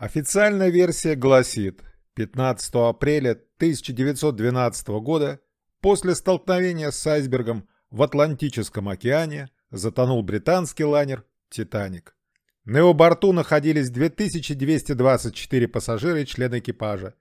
Официальная версия гласит, 15 апреля 1912 года после столкновения с айсбергом в Атлантическом океане затонул британский лайнер «Титаник». На его борту находились 2224 пассажира и члены экипажа,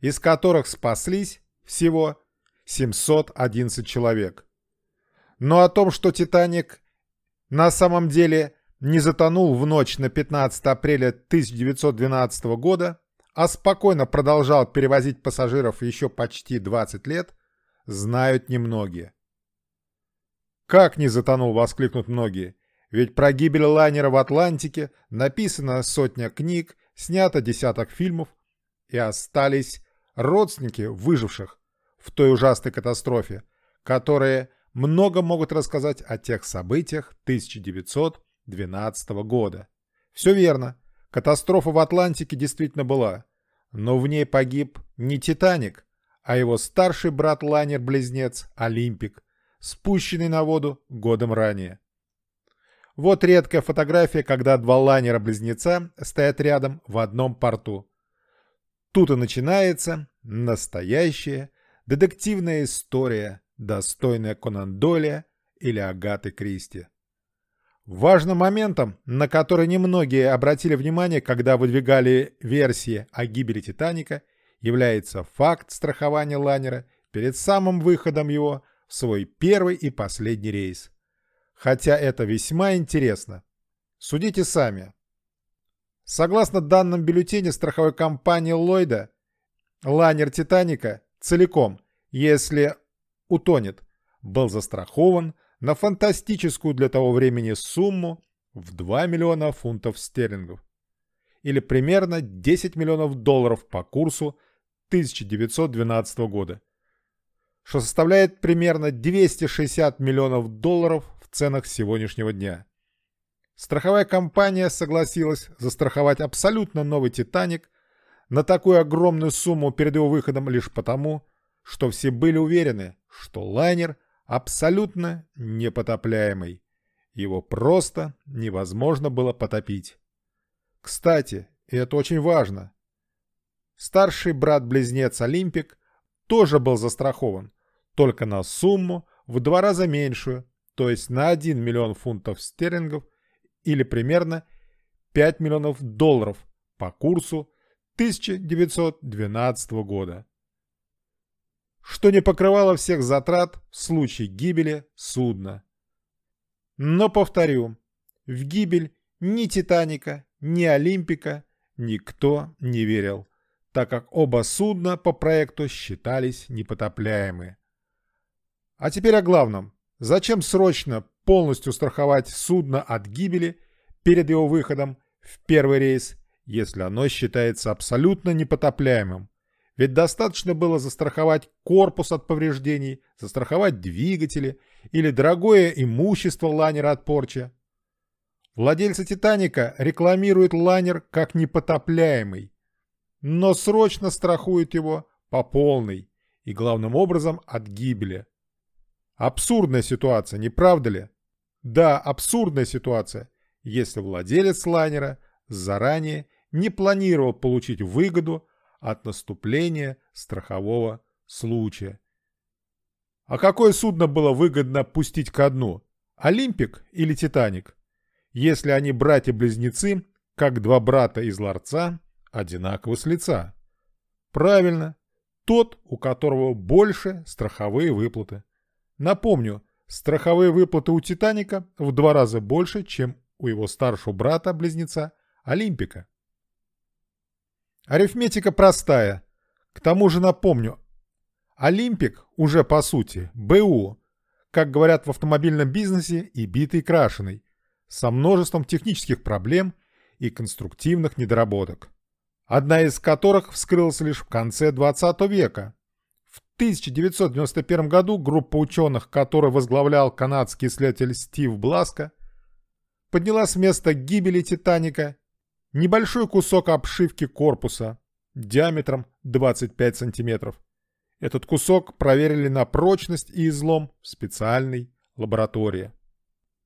из которых спаслись всего 711 человек. Но о том, что «Титаник» на самом деле не затонул в ночь на 15 апреля 1912 года, а спокойно продолжал перевозить пассажиров еще почти 20 лет, знают немногие. «Как не затонул?» — воскликнут многие. Ведь про гибель лайнера в Атлантике написано сотня книг, снято десяток фильмов, и остались родственники выживших в той ужасной катастрофе, которые много могут рассказать о тех событиях 1912 года. 2012 года. Все верно. Катастрофа в Атлантике действительно была. Но в ней погиб не «Титаник», а его старший брат-лайнер-близнец «Олимпик», спущенный на воду годом ранее. Вот редкая фотография, когда два лайнера-близнеца стоят рядом в одном порту. Тут и начинается настоящая детективная история, достойная Конан Дойля или Агаты Кристи. Важным моментом, на который немногие обратили внимание, когда выдвигали версии о гибели «Титаника», является факт страхования лайнера перед самым выходом его в свой первый и последний рейс. Хотя это весьма интересно. Судите сами. Согласно данным бюллетеня страховой компании Ллойда, лайнер «Титаника» целиком, если утонет, был застрахован – на фантастическую для того времени сумму в 2 миллиона фунтов стерлингов или примерно 10 миллионов долларов по курсу 1912 года, что составляет примерно 260 миллионов долларов в ценах сегодняшнего дня. Страховая компания согласилась застраховать абсолютно новый «Титаник» на такую огромную сумму перед его выходом лишь потому, что все были уверены, что лайнер – абсолютно непотопляемый. Его просто невозможно было потопить. Кстати, и это очень важно, старший брат-близнец Олимпик тоже был застрахован, только на сумму в два раза меньшую, то есть на 1 миллион фунтов стерлингов или примерно 5 миллионов долларов по курсу 1912 года что не покрывало всех затрат в случае гибели судна. Но повторю, в гибель ни «Титаника», ни «Олимпика» никто не верил, так как оба судна по проекту считались непотопляемы. А теперь о главном. Зачем срочно полностью страховать судно от гибели перед его выходом в первый рейс, если оно считается абсолютно непотопляемым? Ведь достаточно было застраховать корпус от повреждений, застраховать двигатели или дорогое имущество лайнера от порчи. Владельцы «Титаника» рекламируют лайнер как непотопляемый, но срочно страхуют его по полной и главным образом от гибели. Абсурдная ситуация, не правда ли? Да, абсурдная ситуация, если владелец лайнера заранее не планировал получить выгоду от наступления страхового случая. А какое судно было выгодно пустить ко дну? Олимпик или Титаник? Если они братья-близнецы, как два брата из ларца, одинаково с лица. Правильно, тот, у которого больше страховые выплаты. Напомню, страховые выплаты у Титаника в два раза больше, чем у его старшего брата-близнеца Олимпика. Арифметика простая. К тому же напомню, Олимпик уже по сути БУ, как говорят в автомобильном бизнесе, и битый крашеный, со множеством технических проблем и конструктивных недоработок, одна из которых вскрылась лишь в конце 20 века. В 1991 году группа ученых, которую возглавлял канадский исследователь Стив Бласко, подняла с места гибели «Титаника» Небольшой кусок обшивки корпуса диаметром 25 сантиметров. Этот кусок проверили на прочность и излом в специальной лаборатории.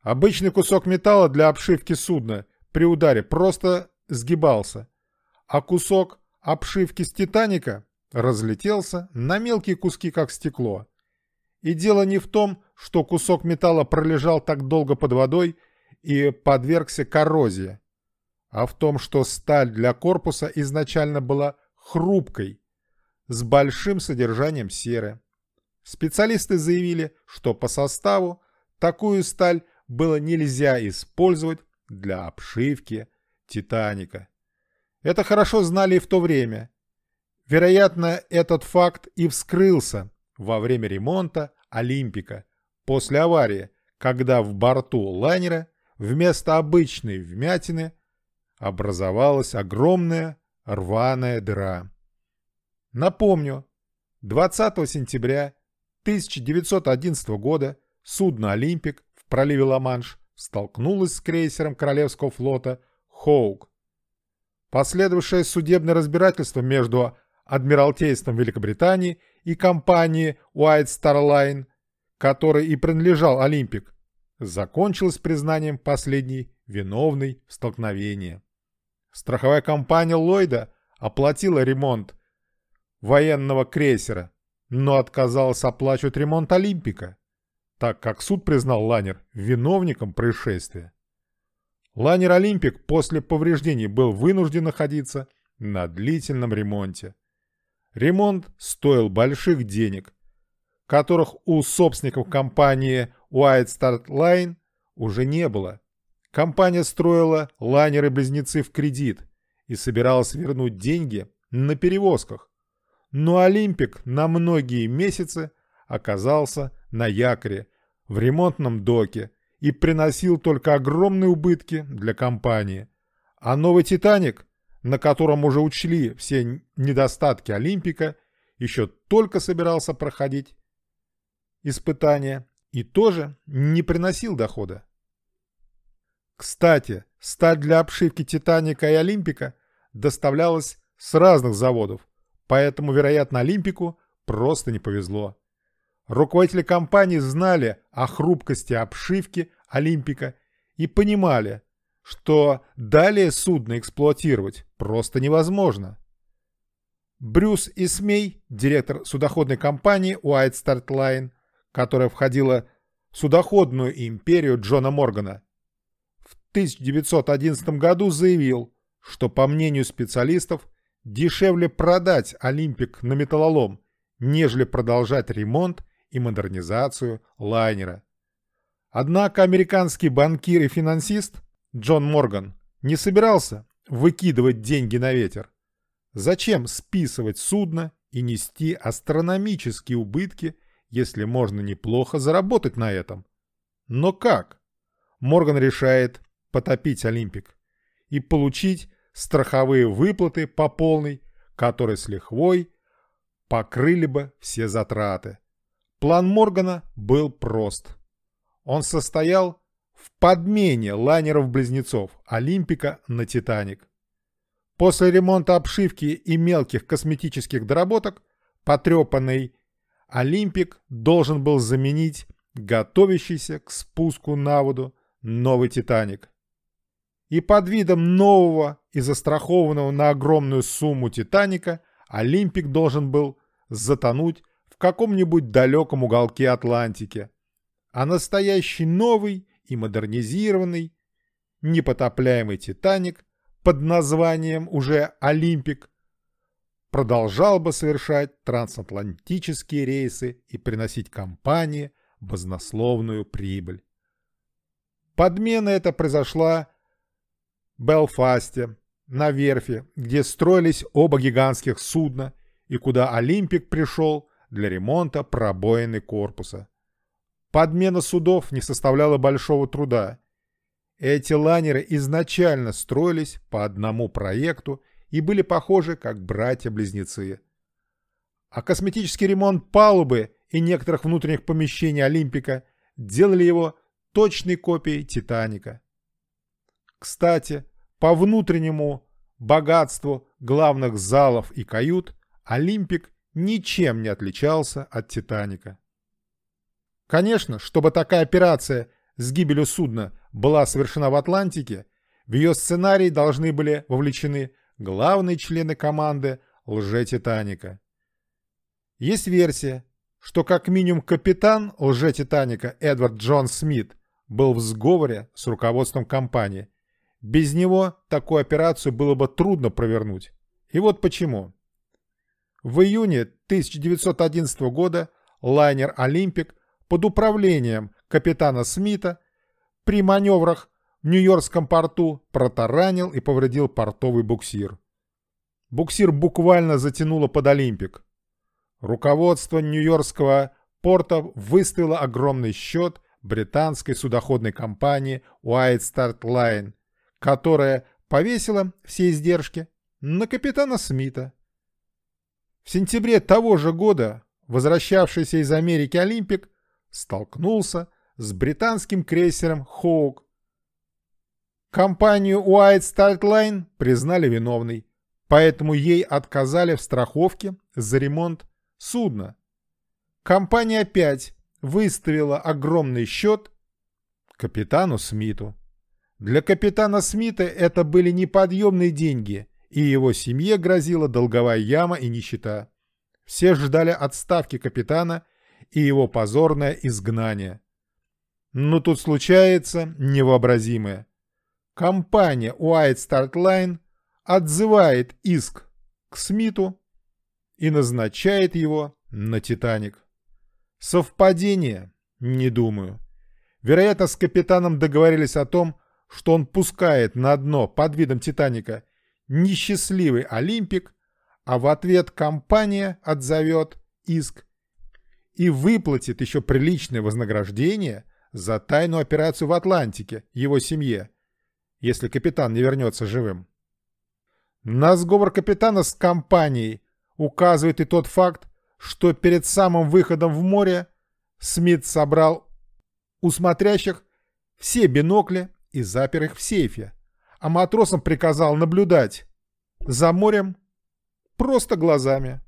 Обычный кусок металла для обшивки судна при ударе просто сгибался, а кусок обшивки с «Титаника» разлетелся на мелкие куски, как стекло. И дело не в том, что кусок металла пролежал так долго под водой и подвергся коррозии а в том, что сталь для корпуса изначально была хрупкой, с большим содержанием серы. Специалисты заявили, что по составу такую сталь было нельзя использовать для обшивки «Титаника». Это хорошо знали и в то время. Вероятно, этот факт и вскрылся во время ремонта «Олимпика» после аварии, когда в борту лайнера вместо обычной вмятины образовалась огромная рваная дыра. Напомню, 20 сентября 1911 года судно «Олимпик» в проливе Ла-Манш столкнулось с крейсером Королевского флота «Хоук». Последовавшее судебное разбирательство между Адмиралтейством Великобритании и компанией White Star Line, которой и принадлежал «Олимпик», закончилось признанием последней виновной в столкновении. Страховая компания Ллойда оплатила ремонт военного крейсера, но отказалась оплачивать ремонт Олимпика, так как суд признал Ланер виновником происшествия. Ланер «Олимпик» после повреждений был вынужден находиться на длительном ремонте. Ремонт стоил больших денег, которых у собственников компании White Start Line уже не было – Компания строила лайнеры-близнецы в кредит и собиралась вернуть деньги на перевозках. Но «Олимпик» на многие месяцы оказался на якоре, в ремонтном доке и приносил только огромные убытки для компании. А новый «Титаник», на котором уже учли все недостатки «Олимпика», еще только собирался проходить испытания и тоже не приносил дохода. Кстати, сталь для обшивки «Титаника» и «Олимпика» доставлялась с разных заводов, поэтому, вероятно, «Олимпику» просто не повезло. Руководители компании знали о хрупкости обшивки «Олимпика» и понимали, что далее судно эксплуатировать просто невозможно. Брюс Исмей, директор судоходной компании White Start Line, которая входила в судоходную империю Джона Моргана, 1911 году заявил, что, по мнению специалистов, дешевле продать «Олимпик» на металлолом, нежели продолжать ремонт и модернизацию лайнера. Однако американский банкир и финансист Джон Морган не собирался выкидывать деньги на ветер. Зачем списывать судно и нести астрономические убытки, если можно неплохо заработать на этом? Но как? Морган решает потопить Олимпик и получить страховые выплаты по полной, которые с лихвой покрыли бы все затраты. План Моргана был прост. Он состоял в подмене лайнеров-близнецов Олимпика на Титаник. После ремонта обшивки и мелких косметических доработок потрепанный Олимпик должен был заменить готовящийся к спуску на воду новый Титаник. И под видом нового и застрахованного на огромную сумму «Титаника» Олимпик должен был затонуть в каком-нибудь далеком уголке Атлантики. А настоящий новый и модернизированный, непотопляемый «Титаник» под названием уже «Олимпик» продолжал бы совершать трансатлантические рейсы и приносить компании – базнословную прибыль. Подмена эта произошла Белфасте, на верфи, где строились оба гигантских судна и куда «Олимпик» пришел для ремонта пробоины корпуса. Подмена судов не составляла большого труда. Эти лайнеры изначально строились по одному проекту и были похожи как братья-близнецы. А косметический ремонт палубы и некоторых внутренних помещений «Олимпика» делали его точной копией «Титаника». Кстати, по внутреннему богатству главных залов и кают «Олимпик» ничем не отличался от «Титаника». Конечно, чтобы такая операция с гибелью судна была совершена в Атлантике, в ее сценарий должны были вовлечены главные члены команды лже-Титаника. Есть версия, что как минимум капитан лже-Титаника Эдвард Джон Смит был в сговоре с руководством компании – без него такую операцию было бы трудно провернуть. И вот почему. В июне 1911 года лайнер «Олимпик» под управлением капитана Смита при маневрах в Нью-Йоркском порту протаранил и повредил портовый буксир. Буксир буквально затянуло под Олимпик. Руководство Нью-Йоркского порта выставило огромный счет британской судоходной компании White Start Line которая повесила все издержки на капитана Смита. В сентябре того же года возвращавшийся из Америки Олимпик столкнулся с британским крейсером «Хоук». Компанию White Start Line признали виновной, поэтому ей отказали в страховке за ремонт судна. Компания опять выставила огромный счет капитану Смиту. Для капитана Смита это были неподъемные деньги, и его семье грозила долговая яма и нищета. Все ждали отставки капитана и его позорное изгнание. Но тут случается невообразимое. Компания White Start Line отзывает иск к Смиту и назначает его на «Титаник». Совпадение? Не думаю. Вероятно, с капитаном договорились о том, что он пускает на дно под видом «Титаника» несчастливый «Олимпик», а в ответ компания отзовет иск и выплатит еще приличное вознаграждение за тайную операцию в Атлантике его семье, если капитан не вернется живым. На сговор капитана с компанией указывает и тот факт, что перед самым выходом в море Смит собрал у смотрящих все бинокли, и запер их в сейфе, а матросам приказал наблюдать за морем просто глазами.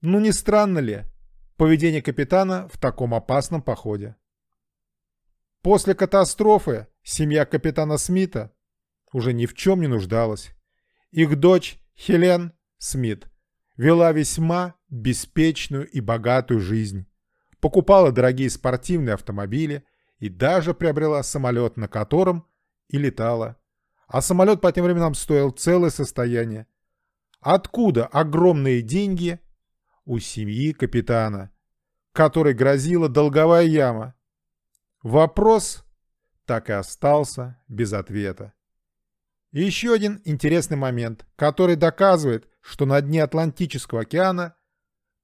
Ну не странно ли поведение капитана в таком опасном походе? После катастрофы семья капитана Смита уже ни в чем не нуждалась. Их дочь Хелен Смит вела весьма беспечную и богатую жизнь, покупала дорогие спортивные автомобили, и даже приобрела самолет, на котором и летала. А самолет по тем временам стоил целое состояние. Откуда огромные деньги у семьи капитана, которой грозила долговая яма? Вопрос так и остался без ответа. еще один интересный момент, который доказывает, что на дне Атлантического океана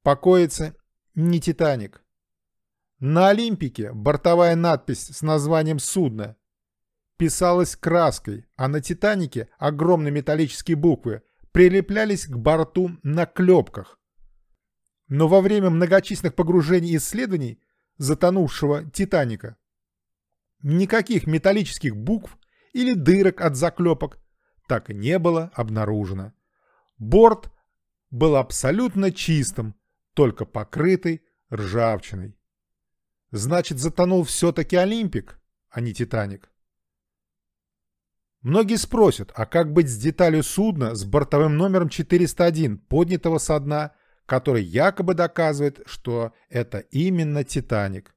покоится не Титаник, на «Олимпике» бортовая надпись с названием судна писалась краской, а на «Титанике» огромные металлические буквы прилеплялись к борту на клепках. Но во время многочисленных погружений и исследований затонувшего «Титаника» никаких металлических букв или дырок от заклепок так и не было обнаружено. Борт был абсолютно чистым, только покрытый ржавчиной. Значит, затонул все-таки Олимпик, а не Титаник. Многие спросят, а как быть с деталью судна с бортовым номером 401, поднятого со дна, который якобы доказывает, что это именно «Титаник».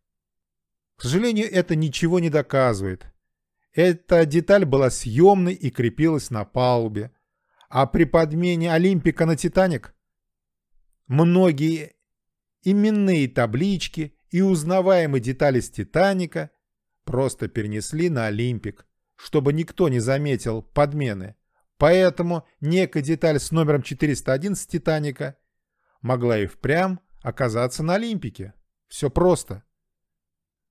К сожалению, это ничего не доказывает. Эта деталь была съемной и крепилась на палубе. А при подмене «Олимпика» на «Титаник» многие именные таблички, и узнаваемые детали с «Титаника» просто перенесли на «Олимпик», чтобы никто не заметил подмены. Поэтому некая деталь с номером 401 с «Титаника» могла и впрямь оказаться на «Олимпике». Все просто.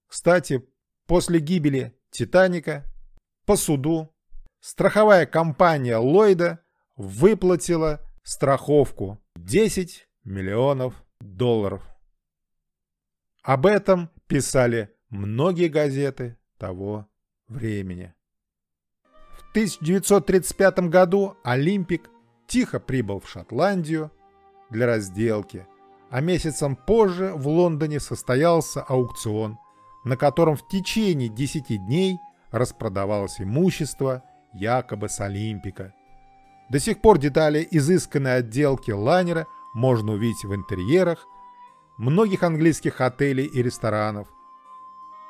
Кстати, после гибели «Титаника» по суду страховая компания Ллойда выплатила страховку 10 миллионов долларов. Об этом писали многие газеты того времени. В 1935 году «Олимпик» тихо прибыл в Шотландию для разделки, а месяцем позже в Лондоне состоялся аукцион, на котором в течение 10 дней распродавалось имущество якобы с «Олимпика». До сих пор детали изысканной отделки лайнера можно увидеть в интерьерах – многих английских отелей и ресторанов,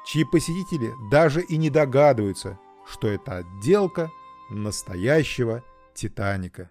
чьи посетители даже и не догадываются, что это отделка настоящего «Титаника».